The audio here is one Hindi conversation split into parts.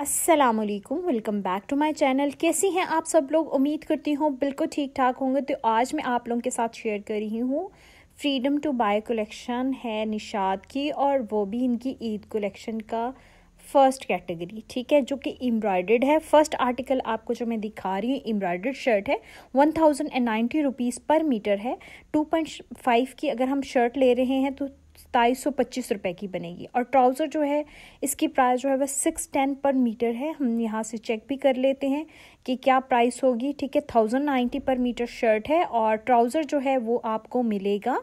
Aslam welcome back to my channel कैसी हैं आप सब लोग उम्मीद करती हूँ बिल्कुल ठीक ठाक होंगे तो आज मैं आप लोगों के साथ शेयर कर रही हूँ फ्रीडम टू बाय कलेक्शन है निशाद की और वो भी इनकी ईद कलेक्शन का फर्स्ट कैटेगरी ठीक है जो कि एम्ब्रॉयडर्ड है फर्स्ट आर्टिकल आपको जो मैं दिखा रही हूँ एम्ब्रॉयडर्ड शर्ट है one thousand and ninety rupees per metre है टू पॉइंट फाइव की अगर हम शर्ट ले रहे हैं तो ताईस सौ पच्चीस रुपये की बनेगी और ट्राउज़र जो है इसकी प्राइस जो है वह सिक्स टेन पर मीटर है हम यहाँ से चेक भी कर लेते हैं कि क्या प्राइस होगी ठीक है thousand ninety per metre shirt है और ट्राउज़र जो है वो आपको मिलेगा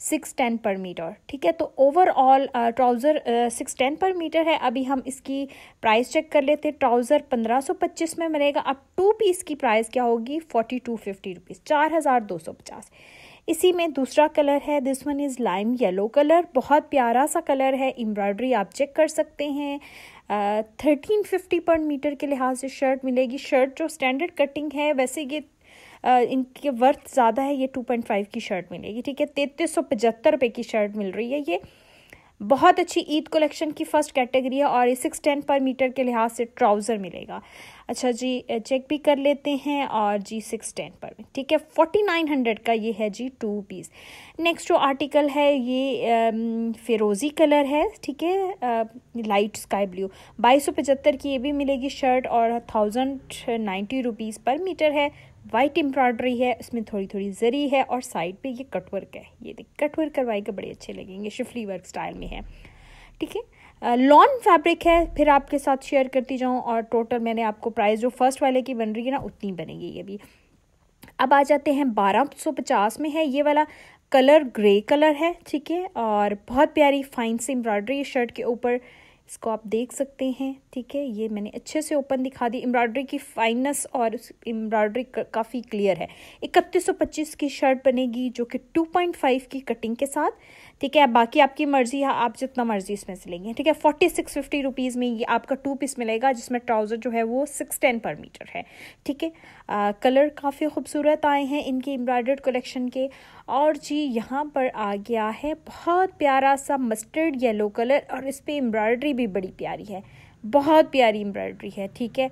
सिक्स टेन पर मीटर ठीक है तो overall trouser six ten per metre है अभी हम इसकी प्राइस चेक कर लेते हैं ट्राउज़र पंद्रह सौ पच्चीस में मिलेगा अब टू पीस की प्राइस क्या होगी फोर्टी टू फिफ्टी रुपीज़ चार हज़ार दो सौ पचास इसी में दूसरा कलर है this one is lime yellow colour बहुत प्यारा सा कलर है एम्ब्रॉयडरी आप चेक कर सकते हैं थर्टीन फिफ्टी पर मीटर के लिहाज से शर्ट मिलेगी शर्ट जो स्टैंडर्ड कटिंग है वैसे ये Uh, इनके वर्थ ज़्यादा है ये टू पॉइंट फाइव की शर्ट मिलेगी ठीक है तैतीस सौ पचहत्तर रुपये की शर्ट मिल रही है ये बहुत अच्छी ईद कलेक्शन की फर्स्ट कैटेगरी है और ये सिक्स टेन पर मीटर के लिहाज से ट्राउज़र मिलेगा अच्छा जी चेक भी कर लेते हैं और जी सिक्स टेन पर ठीक है फोर्टी नाइन हंड्रेड का ये है जी टू पीस नेक्स्ट जो आर्टिकल है ये फिरोज़ी कलर है ठीक है लाइट स्काई ब्लू बाईस सौ पचहत्तर की ये भी मिलेगी शर्ट और thousand ninety rupees per metre है वाइट एम्ब्रॉयडरी है उसमें थोड़ी थोड़ी जरी है और साइड पे ये कटवर्क है ये देख कटवर्क करवाई के बड़े अच्छे लगेंगे शिफली वर्क स्टाइल में है ठीक है लॉन फैब्रिक है फिर आपके साथ शेयर करती जाऊँ और टोटल मैंने आपको प्राइस जो फर्स्ट वाले की बन रही है ना उतनी बनेगी ये भी अब आ जाते हैं बारह सौ पचास में है ये वाला कलर ग्रे कलर है ठीक है और बहुत प्यारी फाइन सी एम्ब्रॉयडरी शर्ट के ऊपर इसको आप देख सकते हैं ठीक है ये मैंने अच्छे से ओपन दिखा दी एम्ब्रॉयडरी की फाइननेस और एम्ब्रॉयडरी काफ़ी क्लियर है इकतीस की शर्ट बनेगी जो कि 2.5 की कटिंग के साथ ठीक है बाकी आपकी मर्जी है आप जितना मर्जी इसमें से लेंगे ठीक है फोर्टी सिक्स फिफ्टी रुपीज़ में ये आपका टू पीस मिलेगा जिसमें ट्राउज़र जो है वो सिक्स टेन पर मीटर है ठीक है कलर काफ़ी खूबसूरत आए हैं इनके एम्ब्रॉयडर्ड कलेक्शन के और जी यहाँ पर आ गया है बहुत प्यारा सा मस्टर्ड येलो कलर और इस पर एम्ब्रॉयडरी भी बड़ी प्यारी है बहुत प्यारी एम्ब्रॉयडरी है ठीक है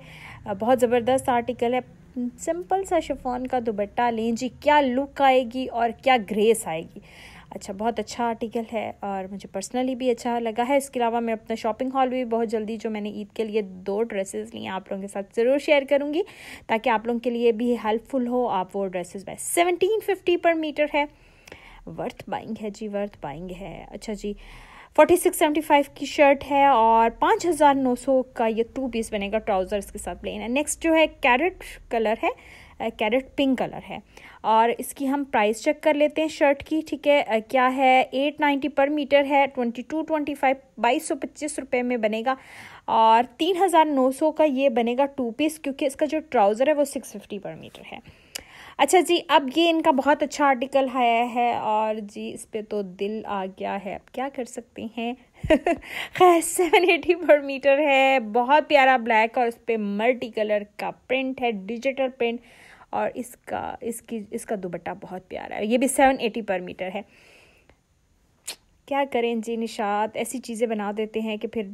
बहुत ज़बरदस्त आर्टिकल है सिंपल सा शिफॉन का दुबट्टा लें जी क्या लुक आएगी और क्या ग्रेस आएगी अच्छा बहुत अच्छा आर्टिकल है और मुझे पर्सनली भी अच्छा लगा है इसके अलावा मैं अपना शॉपिंग हॉल भी बहुत जल्दी जो मैंने ईद के लिए दो ड्रेसेस लिए आप लोगों के साथ ज़रूर शेयर करूँगी ताकि आप लोगों के लिए भी हेल्पफुल हो आप वो dresses buy seventeen fifty per metre है वर्थ बाइंग है जी वर्थ बाइंग है अच्छा जी फोर्टी सिक्स सेवेंटी फाइव की शर्ट है और पाँच हज़ार नौ सौ का ये टू पीस बनेगा ट्राउज़र्स के साथ प्लेन है नेक्स्ट जो है कैरेट कलर है कैरेट पिंक कलर है और इसकी हम प्राइस चेक कर लेते हैं शर्ट की ठीक है क्या है एट नाइन्टी पर मीटर है ट्वेंटी टू ट्वेंटी फाइव बाईस सौ पच्चीस रुपये में बनेगा और तीन हज़ार नौ सौ का ये बनेगा टू पीस क्योंकि इसका जो ट्राउज़र है वो सिक्स फिफ्टी पर मीटर है अच्छा जी अब ये इनका बहुत अच्छा आर्टिकल आया है और जी इस पर तो दिल आ गया है अब क्या कर सकते हैं खैर सेवन एटी पर मीटर है बहुत प्यारा ब्लैक और इस पर मल्टी कलर का प्रिंट है डिजिटल प्रिंट और इसका इसकी इसका दुपट्टा बहुत प्यारा है ये भी सेवन एटी पर मीटर है क्या करें जी निशात ऐसी चीज़ें बना देते हैं कि फिर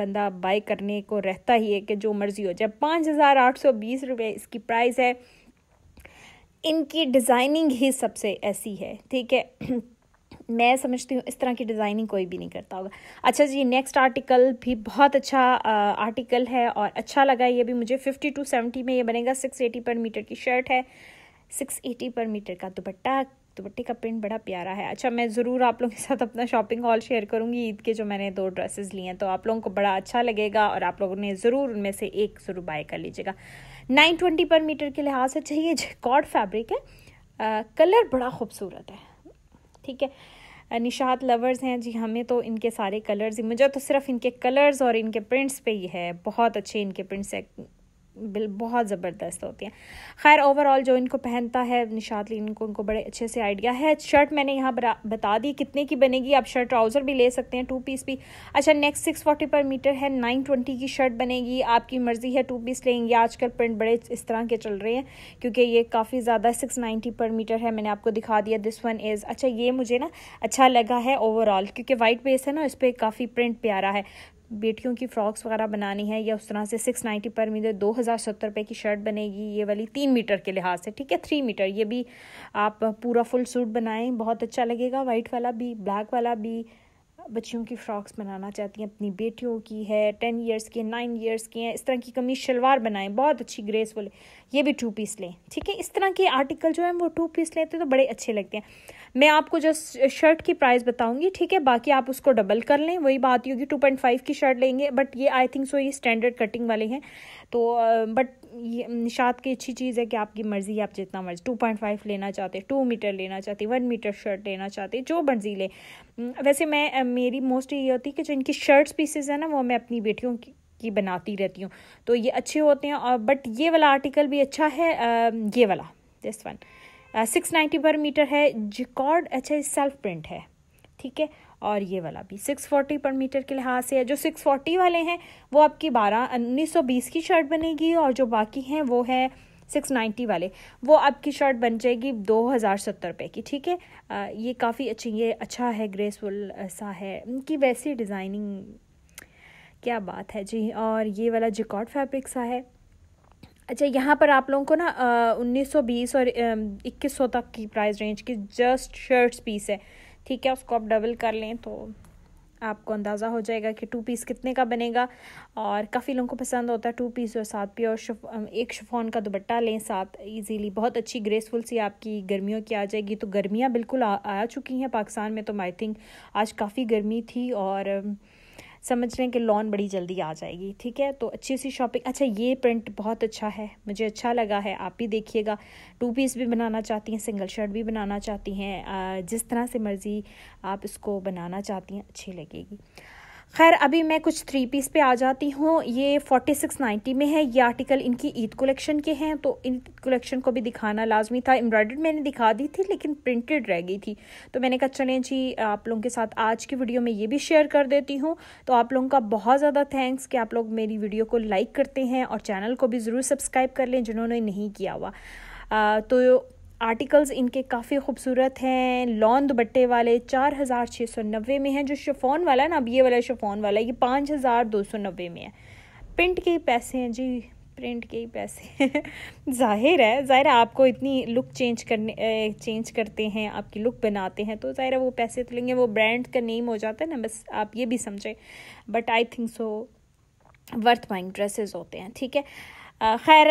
बंदा बाई करने को रहता ही है कि जो मर्ज़ी हो जाए पाँच हज़ार आठ सौ बीस रुपये इसकी प्राइस है इनकी डिज़ाइनिंग ही सबसे ऐसी है ठीक है मैं समझती हूँ इस तरह की डिज़ाइनिंग कोई भी नहीं करता होगा अच्छा जी नेक्स्ट आर्टिकल भी बहुत अच्छा आ, आर्टिकल है और अच्छा लगा ये भी मुझे फिफ्टी टू सेवेंटी में ये बनेगा सिक्स एटी पर मीटर की शर्ट है सिक्स एटी पर मीटर का दुपट्टा दुपट्टे का प्रिंट बड़ा प्यारा है अच्छा मैं ज़रूर आप लोगों के साथ अपना शॉपिंग हॉल शेयर करूँगी ईद के जो मैंने दो ड्रेसेज लिए हैं तो आप लोगों को बड़ा अच्छा लगेगा और आप लोगों ने ज़रूर उनमें से एक ज़रूर बाय कर लीजिएगा नाइन ट्वेंटी पर मीटर के लिहाज से चाहिए कॉड फैब्रिक है कलर बड़ा खूबसूरत है ठीक है निशात लवर्स हैं जी हमें तो इनके सारे कलर्स मुझे तो सिर्फ इनके कलर्स और इनके प्रिंट्स पे ही है बहुत अच्छे इनके प्रिंट्स बहुत ज़बरदस्त होती हैं खैर ओवरऑल जो इनको पहनता है निशात लीन को उनको बड़े अच्छे से आइडिया है शर्ट मैंने यहाँ बता दी कितने की बनेगी आप शर्ट ट्राउज़र भी ले सकते हैं टू पीस भी अच्छा next six forty per metre है नाइन ट्वेंटी की शर्ट बनेगी आपकी मर्ज़ी है टू पीस लेंगे आजकल प्रिंट बड़े इस तरह के चल रहे हैं क्योंकि ये काफ़ी ज़्यादा सिक्स नाइन्टी पर मीटर है मैंने आपको दिखा दिया दिस वन इज़ अच्छा ये मुझे ना अच्छा लगा है ओवरऑल क्योंकि वाइट बेस है ना इस पर काफ़ी प्रिंट प्यारा है बेटियों की फ्रॉक्स वगैरह बनानी है या उस तरह से सिक्स नाइन्टी पर मीटर दो हज़ार सत्तर रुपये की शर्ट बनेगी ये वाली तीन मीटर के लिहाज से ठीक है थ्री मीटर ये भी आप पूरा फुल सूट बनाएं बहुत अच्छा लगेगा वाइट वाला भी ब्लैक वाला भी बच्चियों की फ़्रॉक्स बनाना चाहती हैं अपनी बेटियों की है टेन ईयर्स की नाइन ईयर्स की हैं इस तरह की कमीज शलवार बनाएं बहुत अच्छी ग्रेसफुल ये भी टू पीस लें ठीक है इस तरह के आर्टिकल जो है वो टू पीस लेते तो बड़े अच्छे लगते हैं मैं आपको जस्ट शर्ट की प्राइस बताऊंगी ठीक है बाकी आप उसको डबल कर लें वही बात होगी टू पॉइंट फाइव की शर्ट लेंगे बट ये आई थिंक सो ये स्टैंडर्ड कटिंग वाले हैं तो बट ये निशात की अच्छी चीज़ है कि आपकी मर्ज़ी आप जितना मर्ज़ी टू पॉइंट फाइव लेना चाहते हैं टू मीटर लेना चाहते वन मीटर शर्ट लेना चाहते हैं जो मर्ज़ी लें हम्म, वैसे मैं मेरी मोस्टली ये होती है कि जो इनकी शर्ट्स पीसेज है ना वो मैं अपनी बेटियों की की बनाती रहती हूँ तो ये अच्छे होते हैं और बट ये वाला आर्टिकल भी अच्छा है ये वाला this one six ninety per metre है जिकॉर्ड अच्छा सेल्फ प्रिंट है ठीक है और ये वाला भी सिक्स फोर्टी पर मीटर के लिहाज से है जो सिक्स फोर्टी वाले हैं वो आपकी बारह उन्नीस सौ बीस की शर्ट बनेगी और जो बाकी हैं वो है सिक्स नाइन्टी वाले वो आपकी शर्ट बन जाएगी दो हज़ार सत्तर रुपये की ठीक है ये काफ़ी अच्छी ये अच्छा है ग्रेसफुल सा है इनकी वैसी डिज़ाइनिंग क्या बात है जी और ये वाला जिकॉट फैब्रिक सा है अच्छा यहाँ पर आप लोगों को ना उन्नीस सौ बीस और इक्कीस सौ तक की प्राइस रेंज की जस्ट शर्ट्स पीस है ठीक है उसको आप डबल कर लें तो आपको अंदाज़ा हो जाएगा कि टू पीस कितने का बनेगा और काफ़ी लोगों को पसंद होता है टू पीस और साथ भी और शफ, एक शफोन का दुपट्टा लें साथ इजीली बहुत अच्छी ग्रेसफुल सी आपकी गर्मियों की आ जाएगी तो गर्मियाँ बिल्कुल आ, आ चुकी हैं पाकिस्तान में तो आई थिंक आज काफ़ी गर्मी थी और समझ रहे हैं कि लॉन बड़ी जल्दी आ जाएगी ठीक है तो अच्छी सी शॉपिंग अच्छा ये प्रिंट बहुत अच्छा है मुझे अच्छा लगा है आप भी देखिएगा टू पीस भी बनाना चाहती हैं सिंगल शर्ट भी बनाना चाहती हैं जिस तरह से मर्ज़ी आप इसको बनाना चाहती हैं अच्छी लगेगी खैर अभी मैं कुछ थ्री पीस पे आ जाती हूँ ये फोर्टी सिक्स नाइन्टी में है ये आर्टिकल इनकी ईद कलेक्शन के हैं तो इन कलेक्शन को भी दिखाना लाजमी था एम्ब्रॉयड मैंने दिखा दी थी लेकिन प्रिंटेड रह गई थी तो मैंने कहा चलें जी आप लोगों के साथ आज की वीडियो में ये भी शेयर कर देती हूँ तो आप लोगों का बहुत ज़्यादा थैंक्स कि आप लोग मेरी वीडियो को लाइक करते हैं और चैनल को भी ज़रूर सब्सक्राइब कर लें जिन्होंने नहीं किया हुआ आ, तो आर्टिकल्स इनके काफ़ी खूबसूरत हैं लॉन दुपट्टे वाले चार हज़ार छः सौ नब्बे में हैं जो शफोन वाला ना अब ये वाला शफोन वाला ये पाँच हज़ार दो सौ नब्बे में है प्रिंट के ही पैसे हैं जी प्रिंट के ही पैसे जाहिर है ज़ाहिर आपको इतनी लुक चेंज करने चेंज करते हैं आपकी लुक बनाते हैं तो ज़ाहिर वो पैसे तो लेंगे वो ब्रांड का नेम हो जाता है ना बस आप ये भी समझें but I think so worth buying dresses होते हैं ठीक है खैर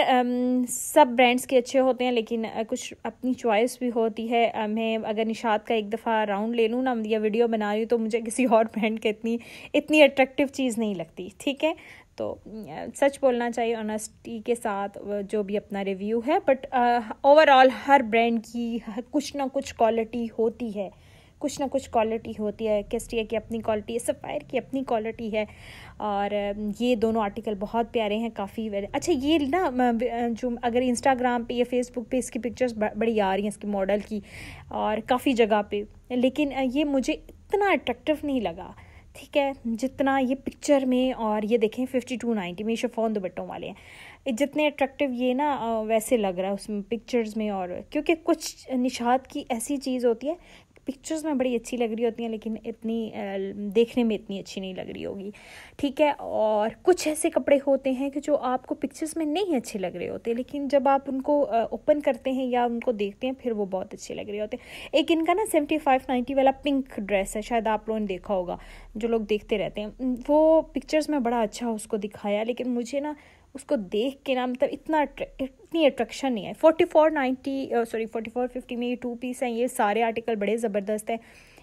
सब ब्रांड्स के अच्छे होते हैं लेकिन कुछ अपनी चॉइस भी होती है मैं अगर निशात का एक दफ़ा राउंड ले लूँ ना या वीडियो बना रही हूँ तो मुझे किसी और ब्रांड के इतनी इतनी अट्रैक्टिव चीज़ नहीं लगती ठीक है तो सच बोलना चाहिए ऑनेस्टी के साथ जो भी अपना रिव्यू है बट ओवरऑल हर ब्रांड की कुछ ना कुछ क्वालिटी होती है कुछ ना कुछ क्वालिटी होती है केस्टिया की अपनी क्वालिटी है सफ़ायर की अपनी क्वालिटी है और ये दोनों आर्टिकल बहुत प्यारे हैं काफ़ी अच्छा ये ना जो अगर इंस्टाग्राम पे या फेसबुक पे इसकी पिक्चर्स बड़ी आ रही हैं इसकी मॉडल की और काफ़ी जगह पे लेकिन ये मुझे इतना अट्रैक्टिव नहीं लगा ठीक है जितना ये पिक्चर में और ये देखें फिफ्टी टू नाइन्टी में शफोन दुपट्टों वाले हैं जितने अट्रैक्टिव ये ना वैसे लग रहा है उसमें पिक्चर्स में और क्योंकि कुछ निशात की ऐसी चीज़ होती है पिक्चर्स में बड़ी अच्छी लग रही होती हैं लेकिन इतनी देखने में इतनी अच्छी नहीं लग रही होगी ठीक है और कुछ ऐसे कपड़े होते हैं कि जो आपको पिक्चर्स में नहीं अच्छे लग रहे होते लेकिन जब आप उनको ओपन करते हैं या उनको देखते हैं फिर वो बहुत अच्छे लग रहे होते हैं एक इनका ना सेवेंटी फाइव नाइन्टी वाला पिंक ड्रेस है शायद आप लोगों ने देखा होगा जो लोग देखते रहते हैं वो पिक्चर्स में बड़ा अच्छा उसको दिखाया लेकिन मुझे ना उसको देख के ना मतलब इतना इतनी अट्रैक्शन नहीं है forty four ninety sorry forty four fifty में ये टू पीस हैं ये सारे आर्टिकल बड़े ज़बरदस्त हैं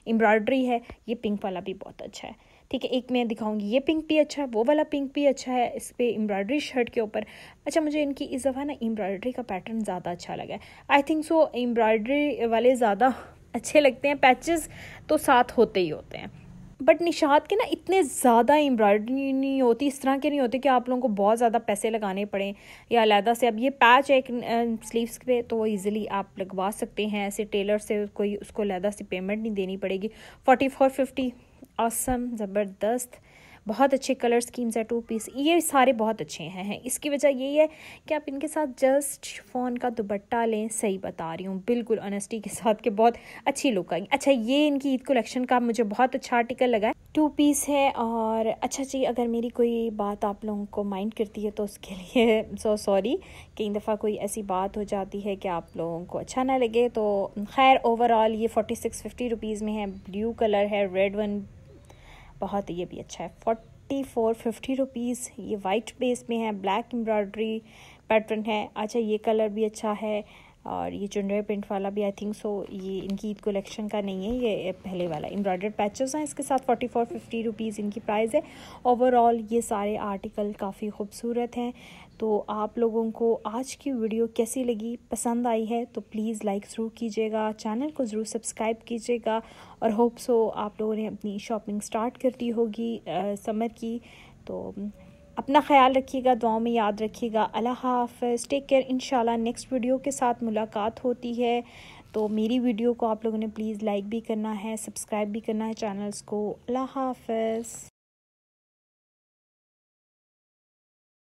एम्ब्रॉयडरी है ये पिंक वाला भी बहुत अच्छा है ठीक है एक मैं दिखाऊंगी ये पिंक भी अच्छा है वो वाला पिंक भी अच्छा है इस पर एम्ब्रॉयडरी शर्ट के ऊपर अच्छा मुझे इनकी इस दफ़ा ना एम्ब्रॉयडरी का पैटर्न ज़्यादा अच्छा लगा है आई थिंक सो एम्ब्रॉयडरी वाले ज़्यादा अच्छे लगते हैं पैचेस तो साथ होते ही होते हैं बट निशात के ना इतने ज़्यादा एम्ब्रॉयडरी नहीं होती इस तरह के नहीं होते कि आप लोगों को बहुत ज़्यादा पैसे लगाने पड़े या अलहदा से अब ये पैच है एक स्लीव्स पे तो वो ईज़िली आप लगवा सकते हैं ऐसे टेलर से कोई उसको अलहदा से पेमेंट नहीं देनी पड़ेगी फोर्टी फोर फिफ्टी ऑसम ज़बरदस्त बहुत अच्छे कलर स्कीम्स है टू पीस ये सारे बहुत अच्छे हैं इसकी वजह यही है कि आप इनके साथ जस्ट फ़ोन का दुबट्टा लें सही बता रही हूँ बिल्कुल ऑनेस्टी के साथ के बहुत अच्छी लुक आएगी अच्छा ये इनकी ईद कलेक्शन का मुझे बहुत अच्छा आर्टिकल लगा है टू पीस है और अच्छा जी अगर मेरी कोई बात आप लोगों को माइंड करती है तो उसके लिए सो सॉरी कई दफ़ा कोई ऐसी बात हो जाती है कि आप लोगों को अच्छा ना लगे तो खैर ओवरऑल ये फोर्टी सिक्स फिफ्टी रुपीज़ में है ब्लू कलर है रेड वन बहुत ये भी अच्छा है फोर्टी फोर फिफ्टी रुपीज़ ये वाइट बेस में है ब्लैक एम्ब्रॉयड्री पैटर्न है अच्छा ये कलर भी अच्छा है और ये चुनरे प्रिंट वाला भी आई थिंक सो ये इनकी ईद कलेक्शन का नहीं है ये पहले वाला एम्ब्रॉयडर्ड पैचेस हैं इसके साथ फोर्टी फोर फिफ्टी रुपीज़ इनकी प्राइस है ओवरऑल ये सारे आर्टिकल काफ़ी खूबसूरत हैं तो आप लोगों को आज की वीडियो कैसी लगी पसंद आई है तो प्लीज़ लाइक ज़रूर कीजिएगा चैनल को ज़रूर सब्सक्राइब कीजिएगा और होप सो आप लोगों ने अपनी शॉपिंग स्टार्ट कर दी होगी समर की तो अपना ख्याल रखिएगा दुआ में याद रखिएगा अल्लाह हाफ take care in next video के साथ मुलाकात होती है तो मेरी वीडियो को आप लोगों ने प्लीज़ लाइक भी करना है सब्सक्राइब भी करना है चैनल्स को अल्लाह हाफ